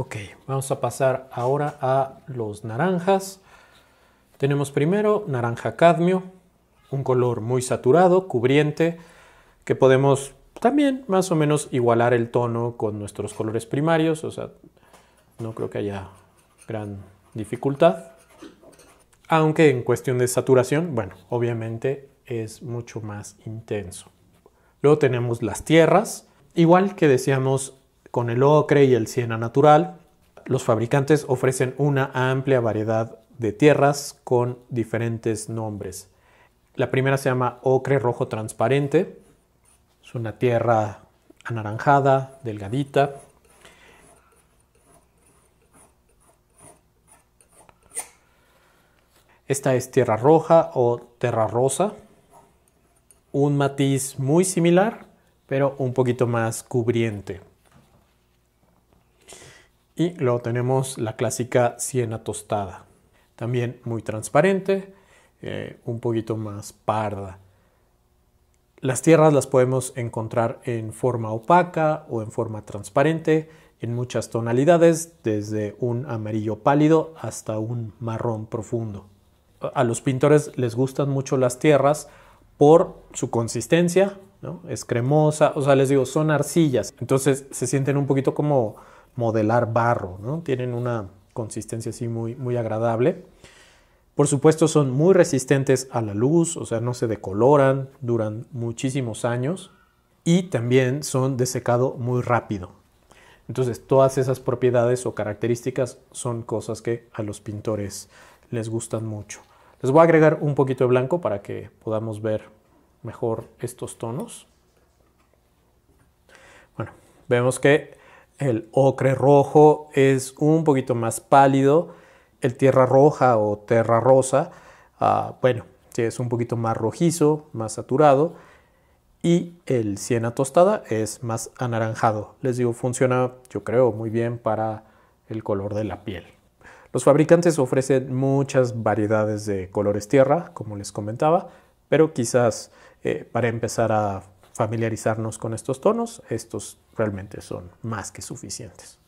Ok, vamos a pasar ahora a los naranjas. Tenemos primero naranja cadmio, un color muy saturado, cubriente, que podemos también más o menos igualar el tono con nuestros colores primarios, o sea, no creo que haya gran dificultad. Aunque en cuestión de saturación, bueno, obviamente es mucho más intenso. Luego tenemos las tierras, igual que decíamos con el ocre y el siena natural, los fabricantes ofrecen una amplia variedad de tierras con diferentes nombres. La primera se llama ocre rojo transparente. Es una tierra anaranjada, delgadita. Esta es tierra roja o tierra rosa. Un matiz muy similar, pero un poquito más cubriente. Y luego tenemos la clásica siena tostada, también muy transparente, eh, un poquito más parda. Las tierras las podemos encontrar en forma opaca o en forma transparente, en muchas tonalidades, desde un amarillo pálido hasta un marrón profundo. A los pintores les gustan mucho las tierras por su consistencia, es cremosa, o sea, les digo, son arcillas, entonces se sienten un poquito como modelar barro, ¿no? Tienen una consistencia así muy, muy agradable. Por supuesto son muy resistentes a la luz, o sea, no se decoloran, duran muchísimos años y también son de secado muy rápido. Entonces, todas esas propiedades o características son cosas que a los pintores les gustan mucho. Les voy a agregar un poquito de blanco para que podamos ver mejor estos tonos. Bueno, vemos que el ocre rojo es un poquito más pálido. El tierra roja o tierra rosa, ah, bueno, es un poquito más rojizo, más saturado. Y el siena tostada es más anaranjado. Les digo, funciona, yo creo, muy bien para el color de la piel. Los fabricantes ofrecen muchas variedades de colores tierra, como les comentaba, pero quizás eh, para empezar a familiarizarnos con estos tonos, estos realmente son más que suficientes.